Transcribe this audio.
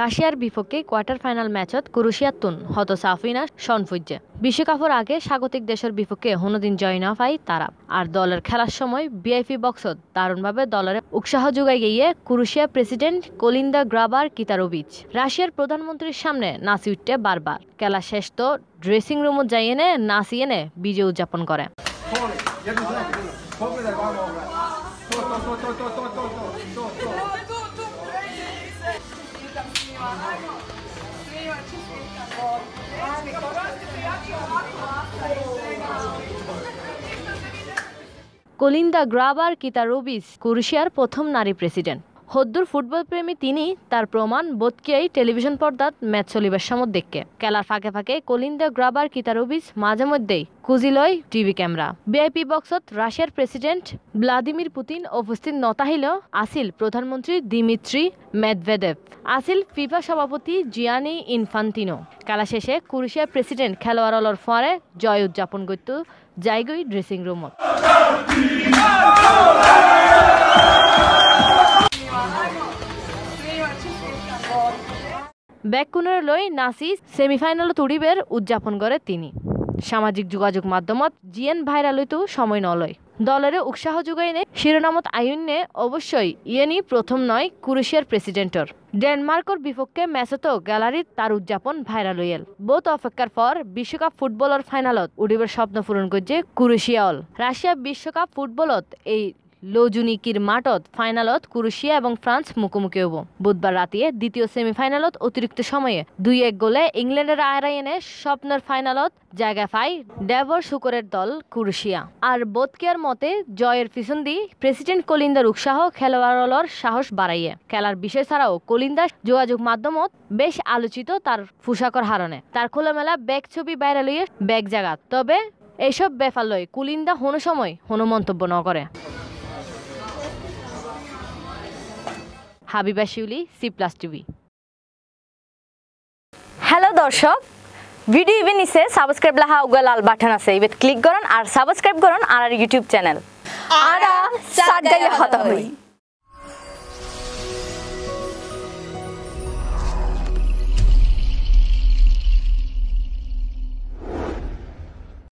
রাশিয়ার বিপক্ষে quarter final ম্যাচত তুন হত সাফিনা সনফুজ্জে বিশ্বকাপের আগে স্বাগতিক দেশের বিপক্ষে হনুদিন জয় না পায় তারা আর দলের খেলার সময় বিআইপি বক্সত দারুণভাবে দলের উৎসাহ যোগাই গিয়ে কুরুশিয়া প্রেসিডেন্ট কলিন্দা গ্রাবার কিতারোবিচ রাশিয়ার প্রধানমন্ত্রীর সামনে নাচি উঠতে বারবার খেলা শেষ তো ড্রেসিং রুমত যাই এনে নাচি এনে বিজয় উদযাপন করে কলিন্দা গ্রাবার কিতা রবিস ক্রোয়েশিয়ার প্রথম নারী প্রেসিডেন্ট হদ্দুর ফুটবল প্রেমী তিনি তার প্রমাণ বোধকিয়াই টেলিভিশন পর্দাত ম্যাচ চলিবার সময় দেখকে খেলার ফাঁকে ফাঁকে কলিন্দা গ্রাবার কিতারোবিস মাঝে মধ্যেই কুজিলয় টিভি ক্যামেরা বিআইপি বক্সত রাশিয়ার প্রেসিডেন্ট ভ্লাদিমির পুতিন উপস্থিত নতাহিল আসিল প্রধানমন্ত্রী দিমিত্রি মেদভেদেভ আসিল ফিফা সভাপতি জিয়ানি ইনফান্তিনো খেলা শেষে ক্রোয়েশিয়ার প্রেসিডেন্ট খেলোয়াড়লর ফরে জয় উদযাপন করত জায়গুই ড্রেসিং রুমত বেককুণৰ লৈ নাচি সেমিফাইনালত উড়িবের উদযাপন করে তিনি সামাজিক যোগাযোগ মাধ্যমত জিএন ভাইৰালতো সময় নলয় দলেৰে উৎসাহ যোগাইনে শিরোনামত আয়ুণ্যে অবশ্যই ইয়েনি প্রথম নয় ক্রোয়েশিয়ার প্রেসিডেন্টর ডেনমার্কর বিপক্ষে ম্যাচতো গ্যালারিত তার উদযাপন ভাইরাল হইল বহুত অপেক্ষার পর বিশ্বকাপ ফুটবলৰ ফাইনালত উঠিবৰ স্বপ্ন পূরণ করছে ক্রোয়েশিয়া অল রাশিয়া বিশ্বকাপ ফুটবলত এই লোজুনিকির মাঠত ফাইনালত ক্রোয়েশিয়া এবং ফ্রান্স মুখোমুখি হব বুধবার রাতিয়ে দ্বিতীয় সেমিফাইনালত অতিরিক্ত সময়ে দুই এক গোলে ইংল্যান্ডের এনে স্বপ্নের ফাইনালত জায়গা পায় ডেভর শুকরের দল ক্রোয়েশিয়া আর বোধকেয়ার মতে জয়ের পিছন দি প্রেসিডেন্ট কলিন্দার উৎসাহ খেলোয়াড়লর সাহস বাড়াইয়ে খেলার বিষয় ছাড়াও কলিন্দার যোগাযোগ মাধ্যমত বেশ আলোচিত তার ফুসাকর হারণে তার খোলামেলা ব্যাগ ছবি বাইরে লইয়ে ব্যাগ জাগাত তবে এসব ব্যাপার লয় কুলিন্দা হনো সময় হনো মন্তব্য ন করে Habiba Shiuli C plus TV hello দর্শক ভিডিও ইভেন নিচে সাবস্ক্রাইব লাহা উগা লাল বাটন আছে ইভেন ক্লিক করুন আর সাবস্ক্রাইব করুন আর ইউটিউব চ্যানেল আর সাত হতা হই